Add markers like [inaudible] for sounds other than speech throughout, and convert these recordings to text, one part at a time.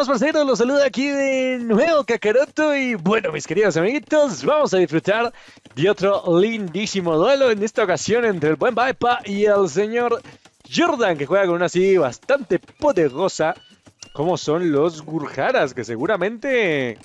más, parceros? Los saluda aquí de nuevo Kakaroto. Y bueno, mis queridos amiguitos, vamos a disfrutar de otro lindísimo duelo. En esta ocasión entre el buen Vaipa y el señor Jordan, que juega con una CD bastante poderosa. Como son los Gurjaras, que seguramente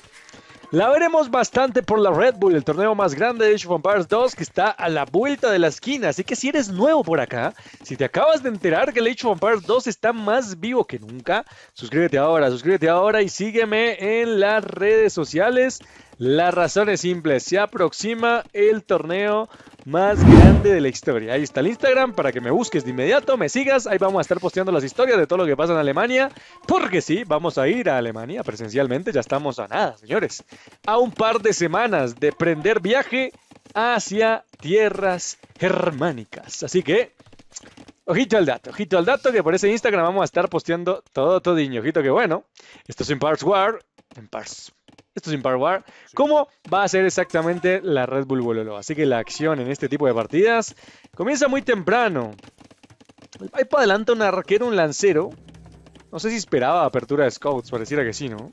la veremos bastante por la Red Bull, el torneo más grande de Age of Empires 2 que está a la vuelta de la esquina. Así que si eres nuevo por acá, si te acabas de enterar que el Age of Empires 2 está más vivo que nunca, suscríbete ahora, suscríbete ahora y sígueme en las redes sociales. La razón es simple, se aproxima el torneo más grande de la historia. Ahí está el Instagram para que me busques de inmediato, me sigas. Ahí vamos a estar posteando las historias de todo lo que pasa en Alemania. Porque sí, vamos a ir a Alemania presencialmente. Ya estamos a nada, señores. A un par de semanas de prender viaje hacia tierras germánicas. Así que, ojito al dato, ojito al dato que por ese Instagram vamos a estar posteando todo todo Ojito que bueno. Esto es en War. En Pars esto es Impar cómo va a ser exactamente la Red Bull Bololo. Así que la acción en este tipo de partidas comienza muy temprano. Hay para adelante un arquero, un lancero. No sé si esperaba apertura de scouts, pareciera que sí, ¿no?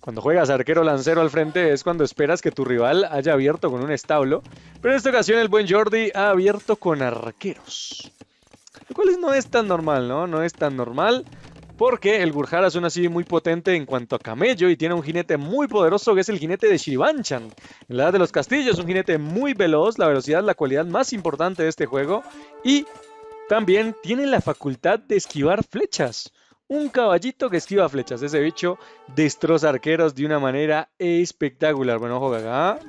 Cuando juegas arquero lancero al frente es cuando esperas que tu rival haya abierto con un establo, pero en esta ocasión el buen Jordi ha abierto con arqueros. Lo cual no es tan normal, ¿no? No es tan normal porque el Gurjara es una así muy potente en cuanto a camello y tiene un jinete muy poderoso que es el jinete de Shivanchan. En la edad de los castillos, un jinete muy veloz, la velocidad la cualidad más importante de este juego y también tiene la facultad de esquivar flechas. Un caballito que esquiva flechas. Ese bicho destroza arqueros de una manera espectacular. Bueno, ojo acá.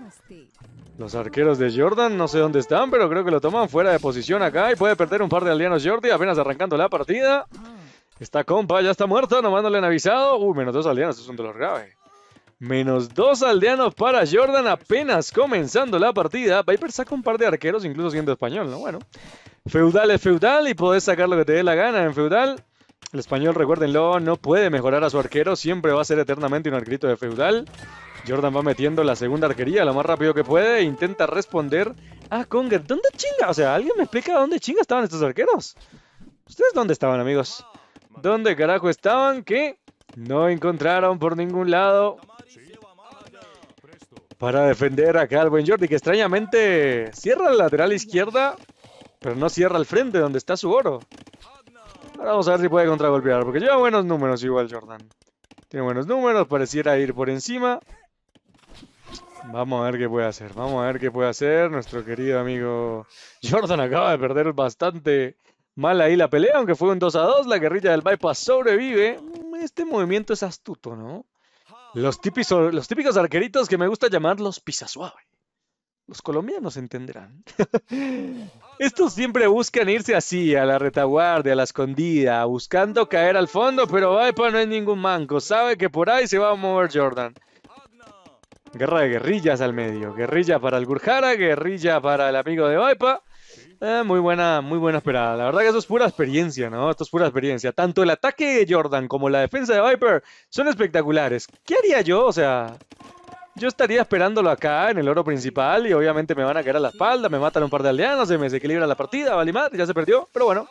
Los arqueros de Jordan, no sé dónde están, pero creo que lo toman fuera de posición acá y puede perder un par de aldeanos Jordi apenas arrancando la partida. Esta compa ya está muerto, nomás no le han avisado. Uy, menos dos aldeanos, es un dolor grave. Menos dos aldeanos para Jordan apenas comenzando la partida. Viper saca un par de arqueros, incluso siendo español, ¿no? Bueno. Feudal es feudal y podés sacar lo que te dé la gana en feudal. El español, recuérdenlo, no puede mejorar a su arquero. Siempre va a ser eternamente un arquerito de feudal. Jordan va metiendo la segunda arquería lo más rápido que puede. E intenta responder a Conger. ¿Dónde chinga? O sea, ¿alguien me explica dónde chinga estaban estos arqueros? ¿Ustedes dónde estaban, amigos? ¿Dónde carajo estaban? Que no encontraron por ningún lado. Para defender acá al buen Jordi, que extrañamente cierra el lateral izquierda, pero no cierra el frente donde está su oro. Ahora vamos a ver si puede contragolpear, porque lleva buenos números igual Jordan. Tiene buenos números, pareciera ir por encima. Vamos a ver qué puede hacer, vamos a ver qué puede hacer. Nuestro querido amigo Jordan acaba de perder bastante Mal ahí la pelea, aunque fue un 2 a 2, la guerrilla del bypass sobrevive. Mm, este movimiento es astuto, ¿no? Los, típicos arqueritos que me gusta llamarlos pisa suave. Los colombianos entenderán. [laughs] Estos siempre buscan irse así, a la retaguardia, a la escondida, buscando caer al fondo, pero Vaipa no es ningún manco. Sabe que por ahí se va a mover Jordan. Guerra de guerrillas al medio. Guerrilla para el Gurjara, guerrilla para el amigo de Vaipa. Eh, muy buena, muy buena esperada. La verdad que eso es pura experiencia, ¿no? Esto es pura experiencia. Tanto el ataque de Jordan como la defensa de Viper son espectaculares. ¿Qué haría yo? O sea, yo estaría esperándolo acá en el oro principal y obviamente me van a caer a la espalda, me matan un par de aldeanos, se me desequilibra la partida, vale ya se perdió, pero bueno.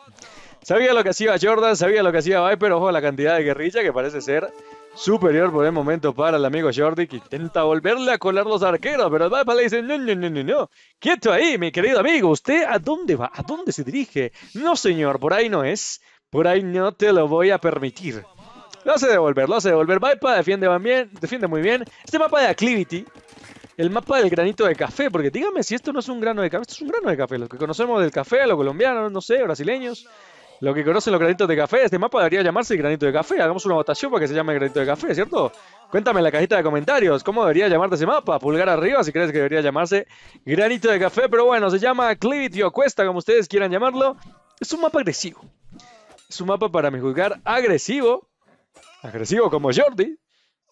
Sabía lo que hacía Jordan, sabía lo que hacía Viper, ojo a la cantidad de guerrilla que parece ser superior por el momento para el amigo Jordi, que intenta volverle a colar los arqueros, pero el le dice, no, no, no, no, no, quieto ahí, mi querido amigo, ¿usted a dónde va? ¿A dónde se dirige? No, señor, por ahí no es, por ahí no te lo voy a permitir. Lo hace devolver, lo hace devolver, Vaipa defiende, bien, defiende muy bien. Este mapa de Aclivity, el mapa del granito de café, porque dígame si esto no es un grano de café, esto es un grano de café, los que conocemos del café, los colombianos, no sé, brasileños... Lo que conocen los granitos de café, este mapa debería llamarse granito de café. Hagamos una votación para que se llame granito de café, ¿cierto? Cuéntame en la cajita de comentarios cómo debería llamarse ese mapa. Pulgar arriba si crees que debería llamarse granito de café. Pero bueno, se llama Clivity Cuesta, como ustedes quieran llamarlo. Es un mapa agresivo. Es un mapa para mi juzgar agresivo. Agresivo como Jordi.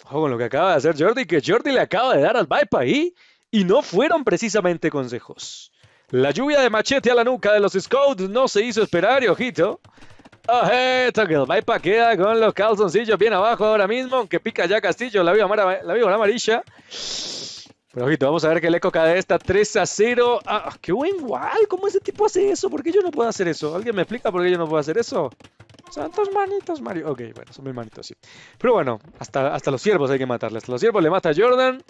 Ojo con lo que acaba de hacer Jordi, que Jordi le acaba de dar al para ahí. Y no fueron precisamente consejos. La lluvia de machete a la nuca de los Scouts no se hizo esperar y ojito. Toggle, que pa queda con los calzoncillos bien abajo ahora mismo, aunque pica ya Castillo, la viva, la viva la amarilla. Pero ojito, vamos a ver que le coca de esta 3 a 0. Ah, ¡Qué buen guay! ¿Cómo ese tipo hace eso? ¿Por qué yo no puedo hacer eso? ¿Alguien me explica por qué yo no puedo hacer eso? ¡Santos manitos, Mario. Ok, bueno, son mis manitos, sí. Pero bueno, hasta, hasta los ciervos hay que matarles. Hasta los ciervos le mata a Jordan.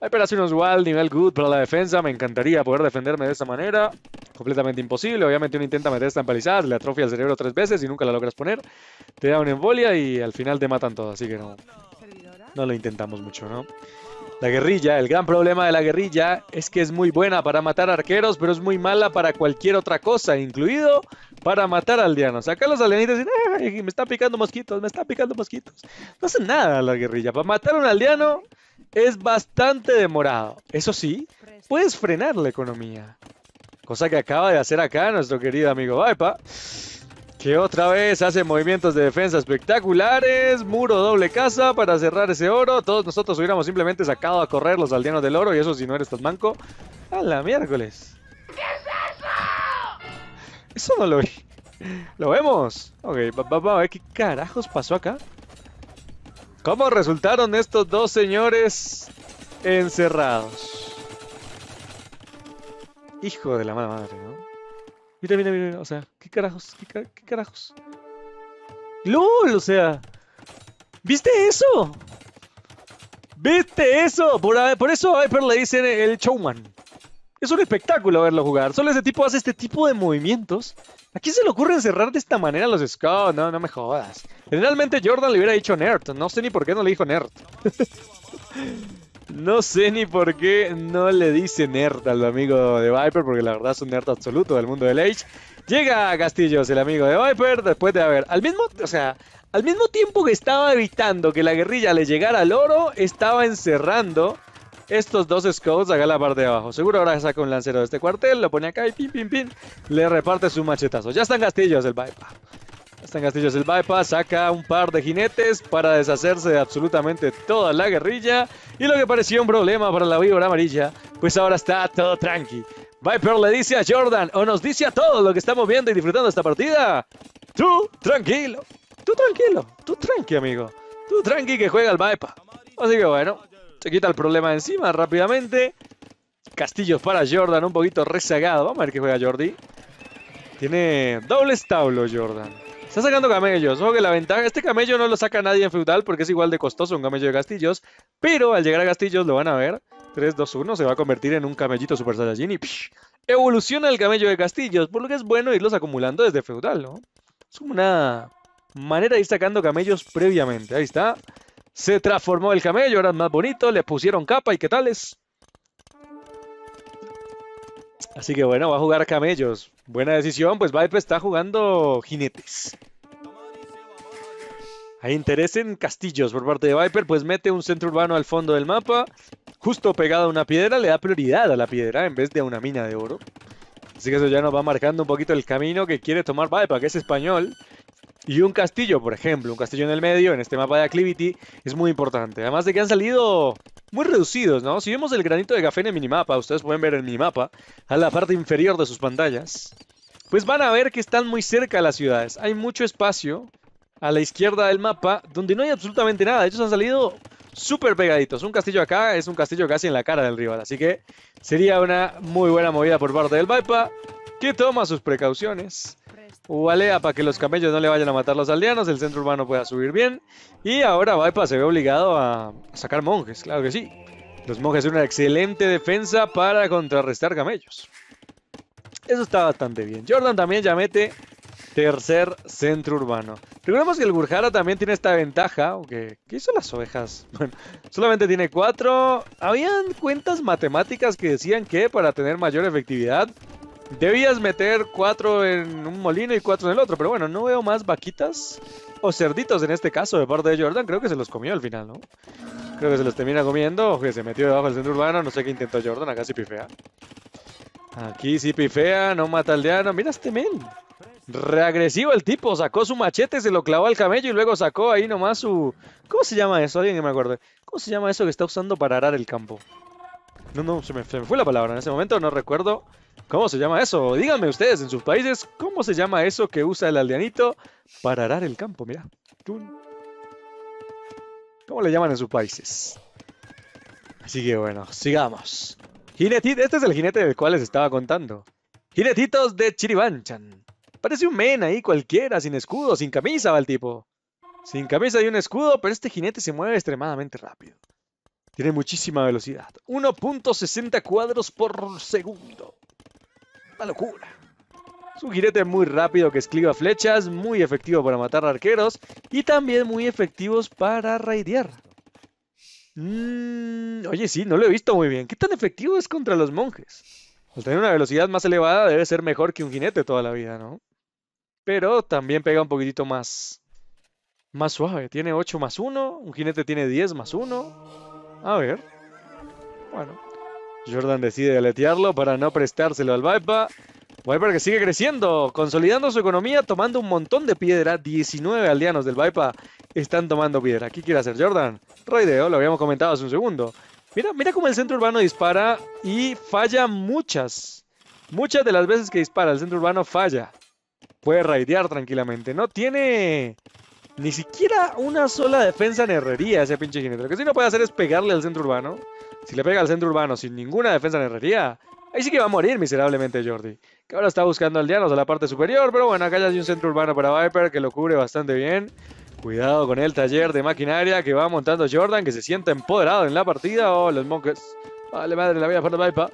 Hay operaciones wild, nivel good para la defensa. Me encantaría poder defenderme de esa manera. Completamente imposible. Obviamente uno intenta meter esta empalizada, le atrofia el cerebro tres veces y nunca la logras poner. Te da una embolia y al final te matan todo. Así que no, no lo intentamos mucho, ¿no? La guerrilla, el gran problema de la guerrilla es que es muy buena para matar arqueros, pero es muy mala para cualquier otra cosa, incluido para matar aldeanos. Acá los aldeanitos dicen, Ay, me están picando mosquitos, me están picando mosquitos. No hacen nada la guerrilla. Para matar a un aldeano es bastante demorado. Eso sí, puedes frenar la economía. Cosa que acaba de hacer acá nuestro querido amigo Vaipa que otra vez hace movimientos de defensa espectaculares, muro doble casa para cerrar ese oro. Todos nosotros hubiéramos simplemente sacado a correr los aldeanos del oro y eso si no eres tan manco. A la miércoles. ¿Qué es eso? Eso no lo vi. Lo vemos. Ok, vamos a ver qué carajos pasó acá. ¿Cómo resultaron estos dos señores encerrados? Hijo de la madre, ¿no? Mira, mira, mira, o sea, ¿qué carajos? ¿Qué, carajos? ¡Lol! O sea, ¿viste eso? ¿Viste eso? Por, ah, eso a pero le dicen el showman. Es un espectáculo verlo jugar. Solo ese tipo hace este tipo de movimientos. ¿A quién se le ocurre encerrar de esta manera a los scouts? No, no me jodas. Generalmente Jordan le hubiera dicho nerd. No sé ni por qué no le dijo nerd. [laughs] No sé ni por qué no le dice nerd al amigo de Viper, porque la verdad es un nerd absoluto del mundo del Age. Llega a Castillos, el amigo de Viper, después de haber. Al mismo, o sea, al mismo tiempo que estaba evitando que la guerrilla le llegara al oro, estaba encerrando estos dos scouts acá en la parte de abajo. Seguro ahora saca un lancero de este cuartel, lo pone acá y pim, pim, pim, le reparte su machetazo. Ya están Castillos, el Viper. Están Castillos el bypass, saca un par de jinetes para deshacerse de absolutamente toda la guerrilla. Y lo que parecía un problema para la víbora amarilla, pues ahora está todo tranqui. Viper le dice a Jordan, o nos dice a todos lo que estamos viendo y disfrutando esta partida. Tú, tranquilo. Tú tranquilo. Tú tranqui, amigo. Tú tranqui que juega el bypass. Así que bueno, se quita el problema encima rápidamente. Castillos para Jordan, un poquito rezagado. Vamos a ver qué juega Jordi. Tiene doble establo Jordan. Está sacando camellos. Ojo que la ventaja. Este camello no lo saca nadie en feudal porque es igual de costoso un camello de castillos. Pero al llegar a castillos lo van a ver. 3, 2, 1. Se va a convertir en un camellito Super Saiyajin y evoluciona el camello de castillos. Por lo que es bueno irlos acumulando desde feudal, ¿no? Es una manera de ir sacando camellos previamente. Ahí está. Se transformó el camello, ahora es más bonito. Le pusieron capa y qué tal es. Así que bueno, va a jugar camellos. Buena decisión, pues Viper está jugando jinetes. Hay interés en castillos por parte de Viper, pues mete un centro urbano al fondo del mapa, justo pegado a una piedra, le da prioridad a la piedra en vez de a una mina de oro. Así que eso ya nos va marcando un poquito el camino que quiere tomar Viper, que es español. Y un castillo, por ejemplo, un castillo en el medio, en este mapa de Activity, es muy importante. Además de que han salido muy reducidos, ¿no? Si vemos el granito de café en el minimapa, ustedes pueden ver en el minimapa a la parte inferior de sus pantallas, pues van a ver que están muy cerca de las ciudades. Hay mucho espacio a la izquierda del mapa donde no hay absolutamente nada. Ellos han salido súper pegaditos. Un castillo acá es un castillo casi en la cara del rival, así que sería una muy buena movida por parte del Vaipa, que toma sus precauciones. Vale, para que los camellos no le vayan a matar los aldeanos, el centro urbano pueda subir bien. Y ahora Vaipa se ve obligado a sacar monjes, claro que sí. Los monjes son una excelente defensa para contrarrestar camellos. Eso está bastante bien. Jordan también ya mete tercer centro urbano. Recordemos que el Burjara también tiene esta ventaja, aunque ¿qué hizo las ovejas? [laughs] Bueno, solamente tiene cuatro. Habían cuentas matemáticas que decían que para tener mayor efectividad Debías meter cuatro en un molino y cuatro en el otro, pero bueno, no veo más vaquitas o cerditos en este caso de parte de Jordan. Creo que se los comió al final, ¿no? Creo que se los termina comiendo, que se metió debajo del centro urbano. No sé qué intentó Jordan, acá sí pifea. Aquí sí pifea, no mata aldeano. Mira este men. Reagresivo el tipo, sacó su machete, se lo clavó al camello y luego sacó ahí nomás su... ¿Cómo se llama eso? Alguien que me acuerde. ¿Cómo se llama eso que está usando para arar el campo? No, no, se me fue la palabra en ese momento, no recuerdo. ¿Cómo se llama eso? Díganme ustedes en sus países, ¿cómo se llama eso que usa el aldeanito para arar el campo? Mira. ¿Cómo le llaman en sus países? Así que bueno, sigamos. Jinetito, este es el jinete del cual les estaba contando. Jinetitos de Chiribanchan. Parece un men ahí cualquiera, sin escudo, sin camisa va el tipo. Sin camisa y un escudo, pero este jinete se mueve extremadamente rápido. Tiene muchísima velocidad. 1.60 cuadros por segundo. Una locura. Su jinete muy rápido que escliva flechas, muy efectivo para matar arqueros y también muy efectivos para raidear. Mm, oye, sí, no lo he visto muy bien. ¿Qué tan efectivo es contra los monjes? Al tener una velocidad más elevada debe ser mejor que un jinete toda la vida, ¿no? Pero también pega un poquitito más, más suave. Tiene 8 más 1, un jinete tiene 10 más 1. A ver. Bueno, Jordan decide aletearlo para no prestárselo al Viper. Viper que sigue creciendo, consolidando su economía, tomando un montón de piedra. 19 aldeanos del Viper están tomando piedra. ¿Qué quiere hacer Jordan? Raideo, lo habíamos comentado hace un segundo. Mira, mira cómo el centro urbano dispara y falla muchas. Muchas de las veces que dispara el centro urbano falla. Puede raidear tranquilamente. No tiene ni siquiera una sola defensa en herrería ese pinche jinete. Lo que sí no puede hacer es pegarle al centro urbano. Si le pega al centro urbano sin ninguna defensa en herrería, ahí sí que va a morir miserablemente Jordi. Que ahora está buscando aldeanos a la parte superior, pero bueno, acá ya hay un centro urbano para Viper que lo cubre bastante bien. Cuidado con el taller de maquinaria que va montando Jordan, que se siente empoderado en la partida. Oh, los monjes. Vale, madre, la vida para Viper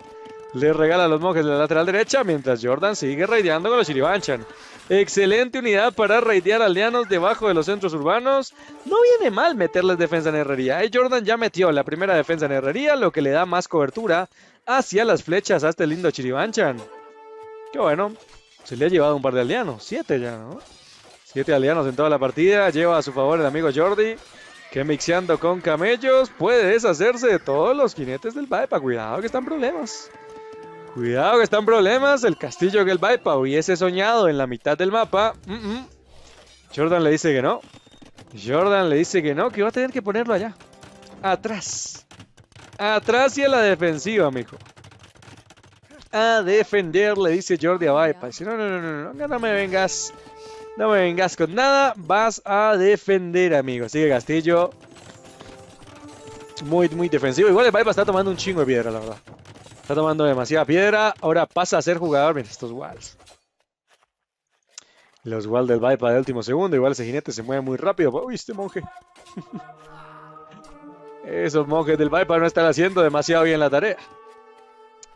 le regala a los monjes de la lateral derecha, mientras Jordan sigue raideando con los Chiribanchan. Excelente unidad para raidear aldeanos debajo de los centros urbanos. No viene mal meterles defensa en herrería. Y ¿eh? Jordan ya metió la primera defensa en herrería, lo que le da más cobertura hacia las flechas a este lindo Chiribanchan. Qué bueno, se le ha llevado un par de aldeanos. Siete ya, ¿no? Siete aldeanos en toda la partida. Lleva a su favor el amigo Jordi que mixeando con camellos puede deshacerse de todos los jinetes del Baepa. Cuidado que están problemas. Cuidado que están problemas, el castillo que el y hubiese soñado en la mitad del mapa. Jordan le dice que no. Jordan le dice que no, que va a tener que ponerlo allá. Atrás. Atrás y a la defensiva, mijo. A defender, le dice Jordi a Vaipa. Dice, no, no, no, no, no, no me vengas. No me vengas con nada. Vas a defender, amigo. Sigue Castillo. Muy, muy defensivo. Igual el está tomando un chingo de piedra, la verdad. Está tomando demasiada piedra. Ahora pasa a ser jugador. Mira estos walls. Los walls del Viper de último segundo. Igual ese jinete se mueve muy rápido. Uy, este monje. [laughs] Esos monjes del Viper no están haciendo demasiado bien la tarea.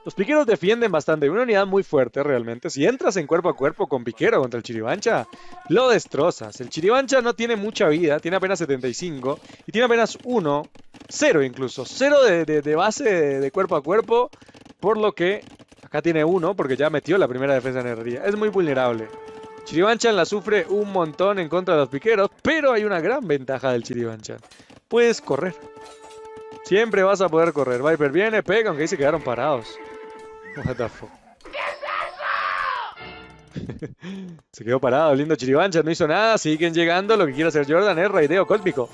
Los piqueros defienden bastante, una unidad muy fuerte realmente. Si entras en cuerpo a cuerpo con piquero contra el Chiribancha, lo destrozas. El Chiribancha no tiene mucha vida, tiene apenas 75 y tiene apenas 1, 0 incluso, 0 de, base de, cuerpo a cuerpo, por lo que acá tiene 1 porque ya metió la primera defensa en herrería. Es muy vulnerable. Chiribanchan la sufre un montón en contra de los piqueros, pero hay una gran ventaja del Chiribanchan. Puedes correr. Siempre vas a poder correr. Viper viene, pega, aunque ahí se quedaron parados. [laughs] Se quedó parado, lindo Chiribancha, no hizo nada, siguen llegando, lo que quiere hacer Jordan es raideo cósmico.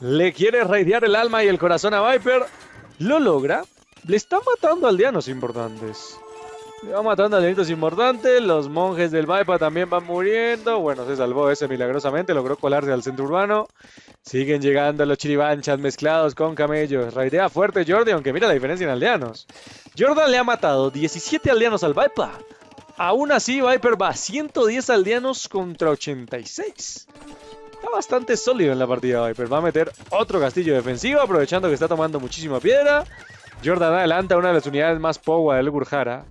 Le quiere raidear el alma y el corazón a Viper, lo logra. Le está matando aldeanos importantes. Le va matando a importantes. Los monjes del Vaipa también van muriendo. Bueno, se salvó ese milagrosamente. Logró colarse al centro urbano. Siguen llegando los chiribanchas mezclados con camellos. Raidea fuerte Jordi, aunque mira la diferencia en aldeanos. Jordan le ha matado 17 aldeanos al Viper. Aún así, Viper va 110 aldeanos contra 86. Está bastante sólido en la partida Viper. Va a meter otro castillo defensivo, aprovechando que está tomando muchísima piedra. Jordan adelanta una de las unidades más powa del Burjara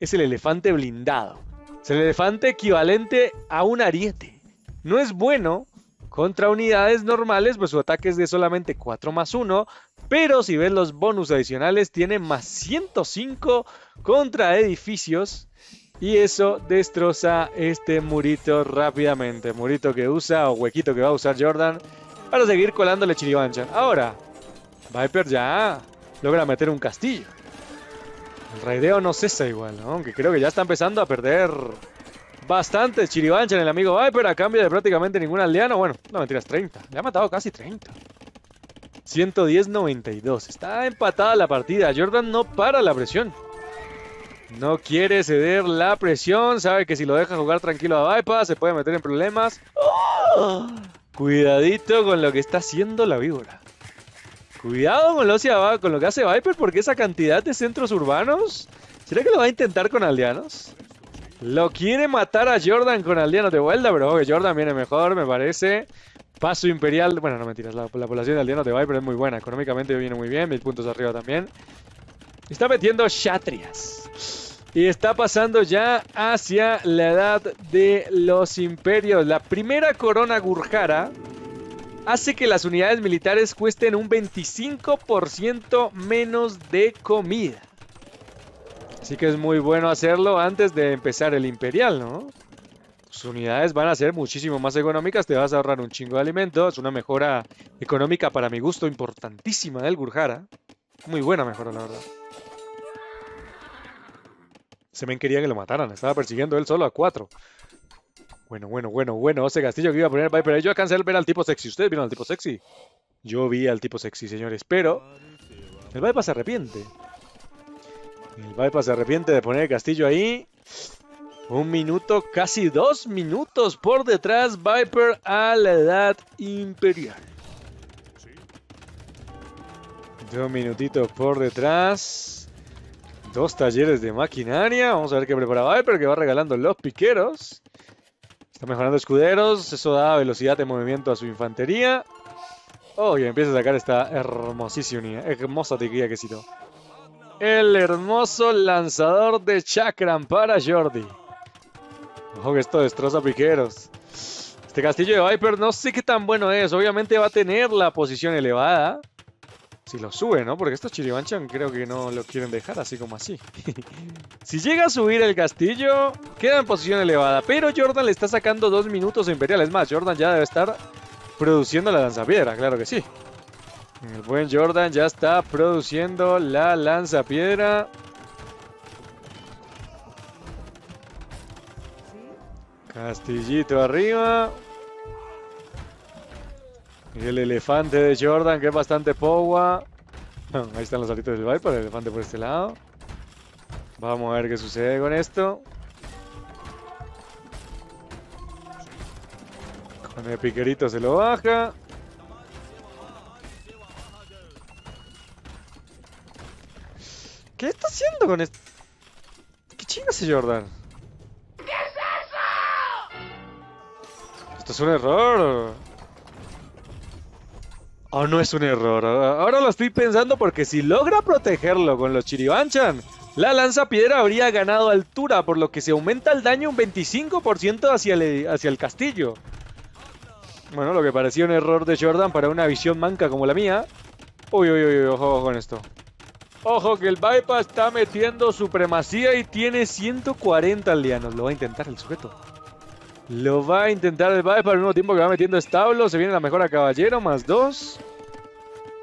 es el elefante blindado. Es el elefante equivalente a un ariete. No es bueno contra unidades normales, pues su ataque es de solamente 4 más 1. Pero si ves los bonus adicionales, tiene más 105 contra edificios. Y eso destroza este murito rápidamente. Murito que usa o huequito que va a usar Jordan para seguir colándole chiribancha. Ahora, Viper ya logra meter un castillo. El raideo no cesa igual, aunque creo que ya está empezando a perder bastante Chiribancha en el amigo Viper a cambio de prácticamente ningún aldeano. Bueno, no mentiras, 30. Le ha matado casi 30. 110-92. Está empatada la partida. Jordan no para la presión. No quiere ceder la presión. Sabe que si lo deja jugar tranquilo a Viper se puede meter en problemas. ¡Oh! Cuidadito con lo que está haciendo la víbora. Cuidado con lo, con lo que hace Viper porque esa cantidad de centros urbanos... ¿Será que lo va a intentar con aldeanos? Lo quiere matar a Jordan con aldeanos de vuelta, pero Jordan viene mejor, me parece. Paso imperial... Bueno, no mentiras, la, la población de aldeanos de Viper es muy buena. Económicamente viene muy bien, mil puntos arriba también. Está metiendo Shatrias. Y está pasando ya hacia la edad de los imperios. La primera corona Gurjara hace que las unidades militares cuesten un 25% menos de comida. Así que es muy bueno hacerlo antes de empezar el Imperial, ¿no? Tus unidades van a ser muchísimo más económicas, te vas a ahorrar un chingo de alimentos, Es una mejora económica para mi gusto importantísima del Gurjara. Muy buena mejora, la verdad. Se me quería que lo mataran, estaba persiguiendo él solo a cuatro. Bueno, bueno, bueno, bueno. Ese Castillo que iba a poner Viper. Yo alcancé a ver al tipo sexy. ¿Ustedes vieron al tipo sexy? Yo vi al tipo sexy, señores. Pero el Viper se arrepiente. El Viper se arrepiente de poner el Castillo ahí. Un minuto, casi dos minutos por detrás. Viper a la edad imperial. Dos minutitos por detrás. Dos talleres de maquinaria. Vamos a ver qué prepara Viper, que va regalando los piqueros. Está mejorando escuderos. Eso da velocidad de movimiento a su infantería. Oh, y empieza a sacar esta hermosísima, hermosa tequilla que citó. El hermoso lanzador de Chakram para Jordi. Ojo que esto destroza piqueros. Este castillo de Viper no sé qué tan bueno es. Obviamente va a tener la posición elevada. Si lo sube, ¿no? Porque estos Chiribanchan creo que no lo quieren dejar así como así. [laughs] si llega a subir el castillo, queda en posición elevada. Pero Jordan le está sacando dos minutos a Imperial. Es más, Jordan ya debe estar produciendo la lanzapiedra, claro que sí. El buen Jordan ya está produciendo la lanzapiedra. Castillito arriba. El elefante de Jordan, que es bastante powa. Ahí están los salitos del Viper, el elefante por este lado. Vamos a ver qué sucede con esto. Con el piquerito se lo baja. ¿Qué está haciendo con esto? ¿Qué chinga ese Jordan? Esto es un error. Oh, no es un error. Ahora lo estoy pensando porque si logra protegerlo con los Chiribanchan, la lanza piedra habría ganado altura, por lo que se aumenta el daño un 25% hacia el, hacia el castillo. Bueno, lo que parecía un error de Jordan para una visión manca como la mía. Uy, uy, uy, ojo, ojo con esto. Ojo que el Bypass está metiendo supremacía y tiene 140 aldeanos. Lo va a intentar el sujeto. Lo va a intentar el Viper al mismo tiempo que va metiendo establo. Se viene la mejora caballero, más dos.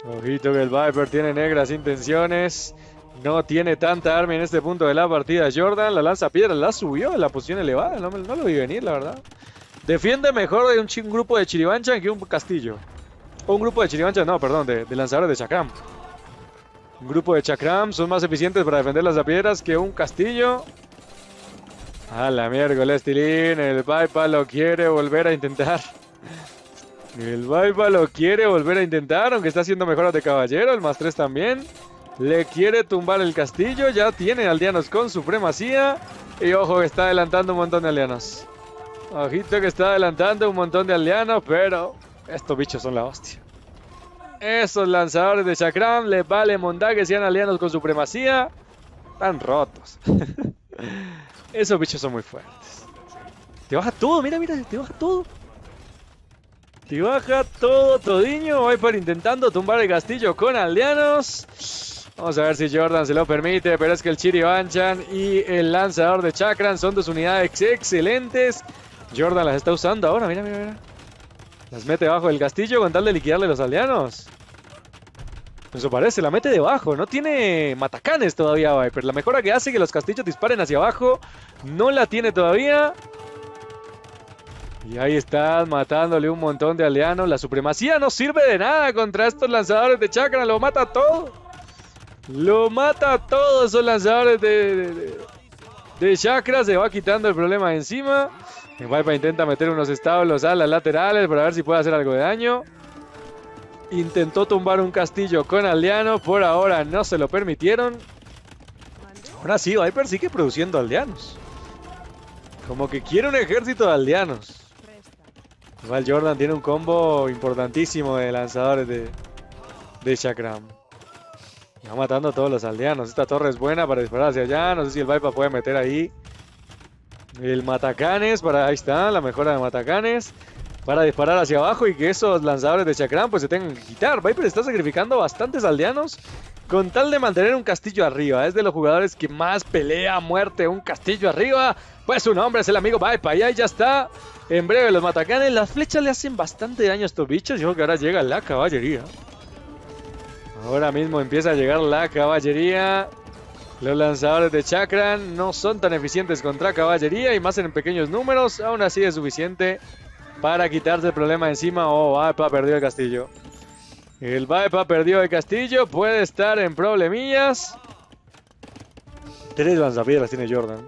Ojito que el Viper tiene negras intenciones. No tiene tanta arma en este punto de la partida. Jordan, la lanza piedra, la subió a la posición elevada. No, lo vi venir, la verdad. Defiende mejor de un, grupo de chiribanchan que un castillo. Un grupo de chirivancha no, perdón, de, de lanzadores de Chakram. Un grupo de Chakram son más eficientes para defender las piedras que un castillo. A la miércoles, Estilín, El Vaipa lo quiere volver a intentar. El Vaipa lo quiere volver a intentar, aunque está haciendo mejoras de caballero. El más 3 también. Le quiere tumbar el castillo. Ya tiene aldeanos con supremacía. Y ojo que está adelantando un montón de aldeanos. Ojito que está adelantando un montón de aldeanos, pero estos bichos son la hostia. Esos lanzadores de Chakram les vale monda que sean aldeanos con supremacía. Están rotos. [laughs] Esos bichos son muy fuertes. Te baja todo, mira, mira, te baja todo. Te baja todo, todiño. Viper intentando tumbar el castillo con aldeanos. Vamos a ver si Jordan se lo permite, pero es que el Chiribanchan y el lanzador de Chakran son dos unidades excelentes. Jordan las está usando ahora, mira, mira, mira. Las mete bajo el castillo con tal de liquidarle los aldeanos. Eso parece, la mete debajo. No tiene matacanes todavía Viper. La mejora que hace que los castillos disparen hacia abajo no la tiene todavía. Y ahí están matándole un montón de aldeanos. La supremacía no sirve de nada contra estos lanzadores de chakra. Lo mata todo. Lo mata a todos esos lanzadores de, de, Se va quitando el problema de encima. Viper intenta meter unos establos a las laterales para ver si puede hacer algo de daño intentó tumbar un castillo con aldeano. por ahora no se lo permitieron. Ahora sí, Viper sigue produciendo aldeanos. Como que quiere un ejército de aldeanos. Igual Jordan tiene un combo importantísimo de lanzadores de, de Chakram. Va matando a todos los aldeanos. Esta torre es buena para disparar hacia allá. No sé si el Viper puede meter ahí. El Matacanes, para ahí está, la mejora de Matacanes para disparar hacia abajo y que esos lanzadores de chakran pues se tengan que quitar. Viper está sacrificando bastantes aldeanos con tal de mantener un castillo arriba. Es de los jugadores que más pelea a muerte un castillo arriba. Pues su nombre es el amigo Viper y ahí ya está. En breve los matacanes. Las flechas le hacen bastante daño a estos bichos. Yo creo que ahora llega la caballería. Ahora mismo empieza a llegar la caballería. Los lanzadores de Chakran no son tan eficientes contra caballería y más en pequeños números. Aún así es suficiente para quitarse el problema encima. Oh, Vaepa perdió el castillo. El Vaepa perdió el castillo. Puede estar en problemillas. Tres lanzapiedras tiene Jordan.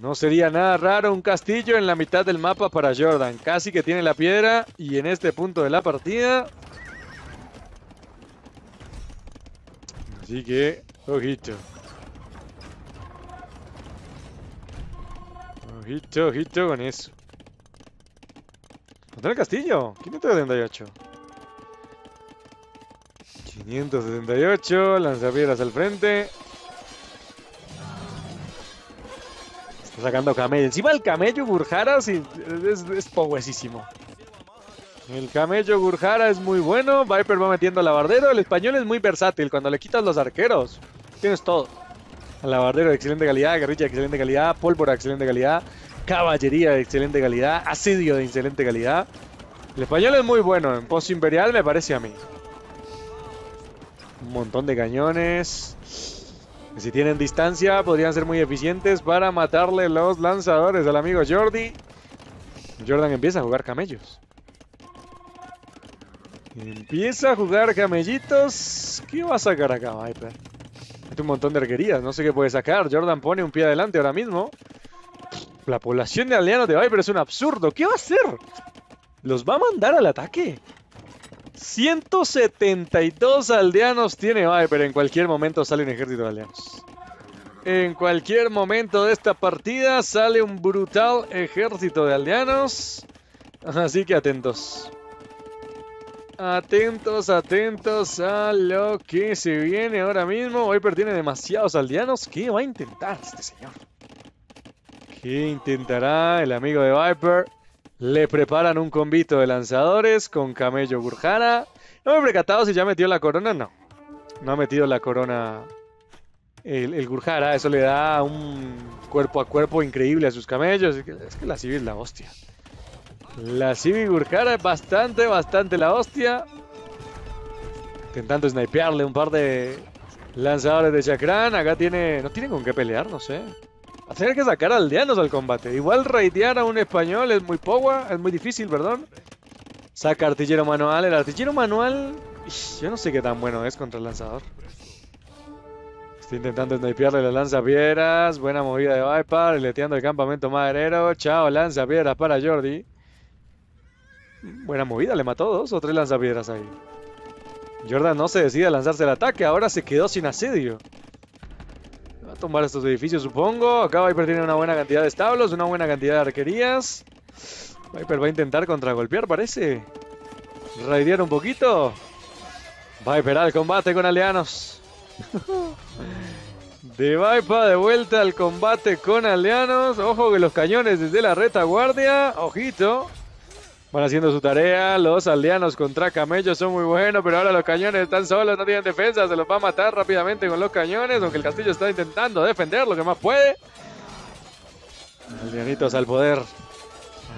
No sería nada raro un castillo en la mitad del mapa para Jordan. Casi que tiene la piedra. Y en este punto de la partida... Así que, ojito. Ojito, ojito con eso el castillo. 578. 578. Lanzapiedras al frente. Está sacando camello. Encima el camello Gurjara es, es poguesísimo. El camello Gurjara es muy bueno. Viper va metiendo al lavardero. El español es muy versátil. Cuando le quitas los arqueros, tienes todo. Al lavardero de excelente calidad. Guerrilla de excelente calidad. Pólvora de excelente calidad caballería de excelente calidad, asedio de excelente calidad. El español es muy bueno, en post imperial me parece a mí. Un montón de cañones. si tienen distancia podrían ser muy eficientes para matarle los lanzadores al amigo Jordi. Jordan empieza a jugar camellos. Empieza a jugar camellitos. ¿Qué va a sacar acá, Viper? un montón de arquerías. No sé qué puede sacar. Jordan pone un pie adelante ahora mismo. La población de aldeanos de Viper es un absurdo. ¿Qué va a hacer? ¿Los va a mandar al ataque? 172 aldeanos tiene Viper. En cualquier momento sale un ejército de aldeanos. En cualquier momento de esta partida sale un brutal ejército de aldeanos. Así que atentos. Atentos, atentos a lo que se viene ahora mismo. Viper tiene demasiados aldeanos. ¿Qué va a intentar este señor? intentará el amigo de Viper. Le preparan un convito de lanzadores con Camello Gurjara, No me he precatado si ya metió la corona, no. No ha metido la corona el, Gurjara. Eso le da un cuerpo a cuerpo increíble a sus camellos. Es que, la Civi es la hostia. La civil Gurjara es bastante, bastante la hostia. Intentando snipearle un par de lanzadores de Chakran. Acá tiene... No tiene con qué pelear, no sé. Hacer que sacar aldeanos al combate. Igual raidear a un español es muy powa, es muy difícil, perdón. Saca artillero manual. El artillero manual... Yo no sé qué tan bueno es contra el lanzador. Estoy intentando snipearle la lanza Buena movida de Viper. Leteando el campamento maderero. Chao, lanza para Jordi. Buena movida, le mató dos o tres lanzapieras ahí. Jordan no se decide a lanzarse el ataque, ahora se quedó sin asedio tomar estos edificios, supongo. Acá Viper tiene una buena cantidad de establos, una buena cantidad de arquerías. Viper va a intentar contragolpear, parece. Raidear un poquito. Viper al combate con aldeanos. [laughs] de Viper de vuelta al combate con aldeanos. Ojo que los cañones desde la retaguardia. Ojito. Van haciendo su tarea. Los aldeanos contra camellos son muy buenos, pero ahora los cañones están solos, no tienen defensa. Se los va a matar rápidamente con los cañones, aunque el castillo está intentando defender lo que más puede. Aldeanitos al poder.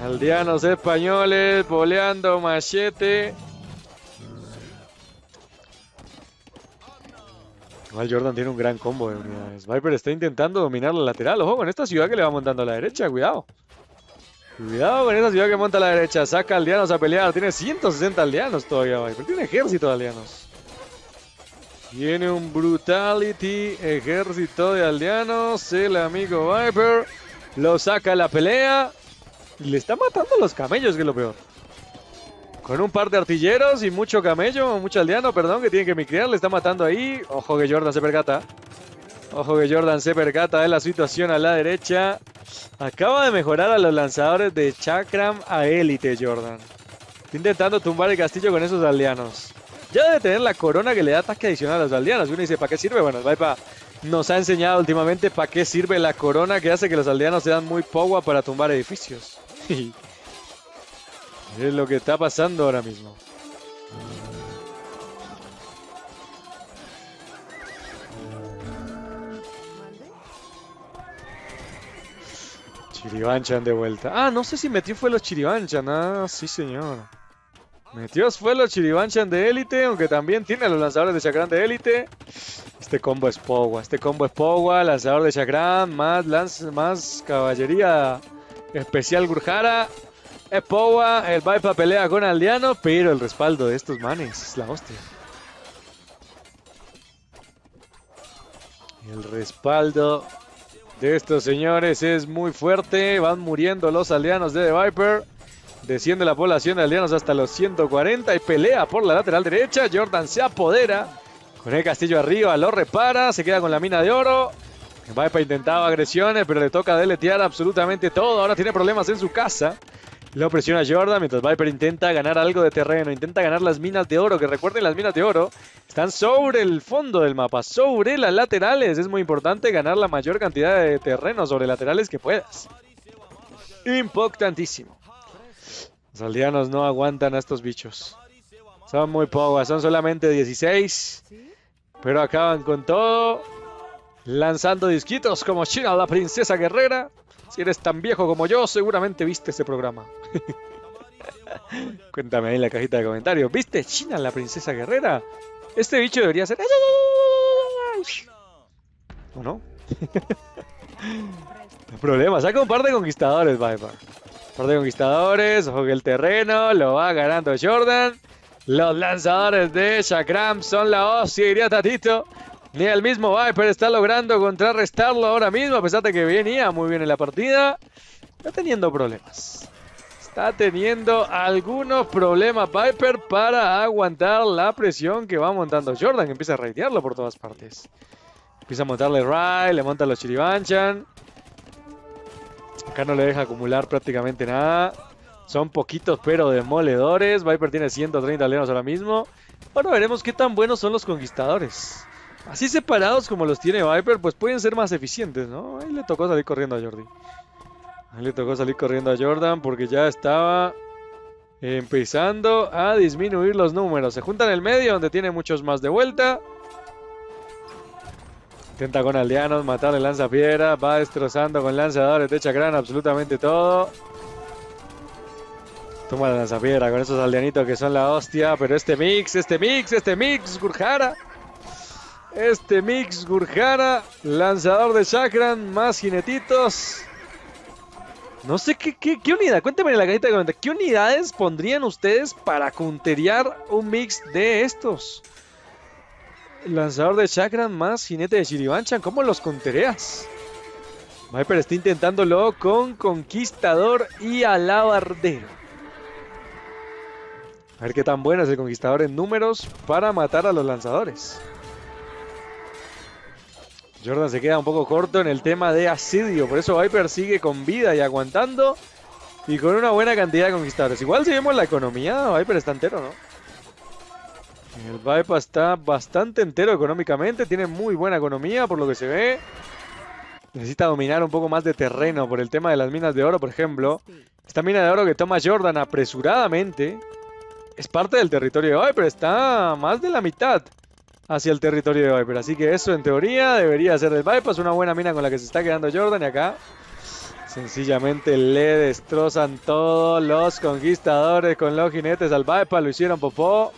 Aldeanos españoles, boleando machete. Mal Jordan tiene un gran combo de unidades. Viper está intentando dominar la lateral. Ojo en esta ciudad que le va montando a la derecha. Cuidado. Cuidado con esa ciudad que monta a la derecha. Saca aldeanos a pelear. Tiene 160 aldeanos todavía, Viper tiene ejército de aldeanos. Tiene un Brutality, ejército de aldeanos. El amigo Viper lo saca a la pelea. Y le está matando a los camellos, que es lo peor. Con un par de artilleros y mucho camello, mucho aldeano, perdón, que tiene que micrear. Le está matando ahí. Ojo que Jordan se pergata. Ojo que Jordan se percata de la situación a la derecha. Acaba de mejorar a los lanzadores de Chakram a élite, Jordan. Está intentando tumbar el castillo con esos aldeanos. Ya debe tener la corona que le da ataque adicional a los aldeanos. Uno dice, ¿para qué sirve? Bueno, Vaipa nos ha enseñado últimamente para qué sirve la corona que hace que los aldeanos sean muy pogua para tumbar edificios. [laughs] es lo que está pasando ahora mismo. Chiribanchan de vuelta. Ah, no sé si metió fue los Chiribanchan. Ah, sí, señor. Metió fue los Chiribanchan de élite, aunque también tiene los lanzadores de Chagrán de élite. Este combo es Powa. Este combo es Powa, lanzador de Chacrán, más, más caballería especial Gurjara. Es Powa, el Vaipa pelea con Aldeano, pero el respaldo de estos manes es la hostia. El respaldo de estos señores es muy fuerte. Van muriendo los aldeanos de The Viper. Desciende la población de aldeanos hasta los 140 y pelea por la lateral derecha. Jordan se apodera con el castillo arriba, lo repara, se queda con la mina de oro. Viper intentaba agresiones, pero le toca deletear absolutamente todo. Ahora tiene problemas en su casa. Lo presiona Jordan mientras Viper intenta ganar algo de terreno, intenta ganar las minas de oro, que recuerden las minas de oro están sobre el fondo del mapa, sobre las laterales. Es muy importante ganar la mayor cantidad de terreno sobre laterales que puedas. Importantísimo. Los aldeanos no aguantan a estos bichos. Son muy pocos. son solamente 16. Pero acaban con todo. Lanzando disquitos como China, la princesa guerrera. Si eres tan viejo como yo, seguramente viste ese programa. [laughs] Cuéntame ahí en la cajita de comentarios. ¿Viste China, la princesa guerrera? Este bicho debería ser... ¿O no? no hay [laughs] problema, saca un par de conquistadores, Viper. Un par de conquistadores, ojo que el terreno, lo va ganando Jordan. Los lanzadores de Shakram son la hostia, diría Tatito. Ni el mismo Viper está logrando contrarrestarlo ahora mismo, a pesar de que venía muy bien en la partida. Está teniendo problemas. Está teniendo algunos problemas Viper para aguantar la presión que va montando Jordan, que empieza a raidearlo por todas partes. Empieza a montarle Rai, le monta los Chiribanchan. Acá no le deja acumular prácticamente nada. Son poquitos pero demoledores. Viper tiene 130 leones ahora mismo. Bueno, veremos qué tan buenos son los conquistadores. Así separados como los tiene Viper, pues pueden ser más eficientes, ¿no? Ahí le tocó salir corriendo a Jordi. Ahí le tocó salir corriendo a Jordan porque ya estaba empezando a disminuir los números. Se junta en el medio donde tiene muchos más de vuelta. Intenta con aldeanos Matarle el Va destrozando con lanzadores de gran absolutamente todo. Toma la lanzapiedra con esos aldeanitos que son la hostia. Pero este mix, este mix, este mix, Gurjara. Este mix Gurjara, lanzador de Chakran, más jinetitos. No sé qué, qué, unidad, cuéntenme en la cajita de comentarios, ¿qué unidades pondrían ustedes para conterear un mix de estos? Lanzador de Chakran más jinete de Shiribanchan, ¿cómo los contereas? Viper está intentándolo con Conquistador y Alabardero. A ver qué tan buena es el Conquistador en números para matar a los lanzadores. Jordan se queda un poco corto en el tema de asedio. Por eso Viper sigue con vida y aguantando. Y con una buena cantidad de conquistadores. Igual si vemos la economía, Viper está entero, ¿no? El Viper está bastante entero económicamente. Tiene muy buena economía por lo que se ve. Necesita dominar un poco más de terreno por el tema de las minas de oro, por ejemplo. Esta mina de oro que toma Jordan apresuradamente es parte del territorio de Viper. Está más de la mitad hacia el territorio de Viper. Así que eso en teoría debería ser del Es Una buena mina con la que se está quedando Jordan. Y acá sencillamente le destrozan todos los conquistadores con los jinetes al Viper Lo hicieron popó.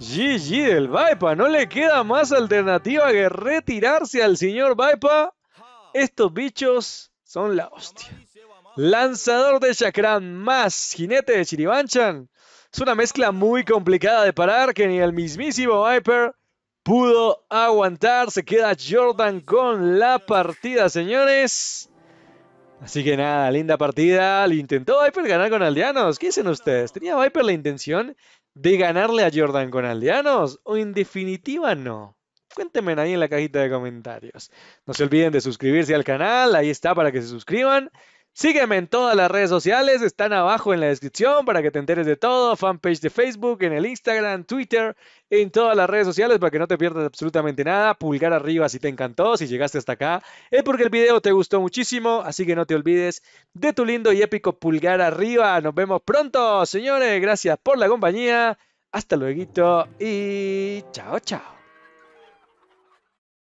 GG del Viper, no le queda más alternativa que retirarse al señor Viper Estos bichos son la hostia. Lanzador de Chakran más jinete de Chiribanchan. Es una mezcla muy complicada de parar que ni el mismísimo Viper pudo aguantar. Se queda Jordan con la partida, señores. Así que nada, linda partida. Le intentó Viper ganar con aldeanos. ¿Qué dicen ustedes? ¿Tenía Viper la intención de ganarle a Jordan con aldeanos? ¿O en definitiva no? Cuéntenme ahí en la cajita de comentarios. No se olviden de suscribirse al canal. Ahí está para que se suscriban. Sígueme en todas las redes sociales, están abajo en la descripción para que te enteres de todo, fanpage de Facebook, en el Instagram, Twitter, en todas las redes sociales para que no te pierdas absolutamente nada, pulgar arriba si te encantó, si llegaste hasta acá, es porque el video te gustó muchísimo, así que no te olvides de tu lindo y épico pulgar arriba, nos vemos pronto, señores, gracias por la compañía, hasta luego y chao, chao.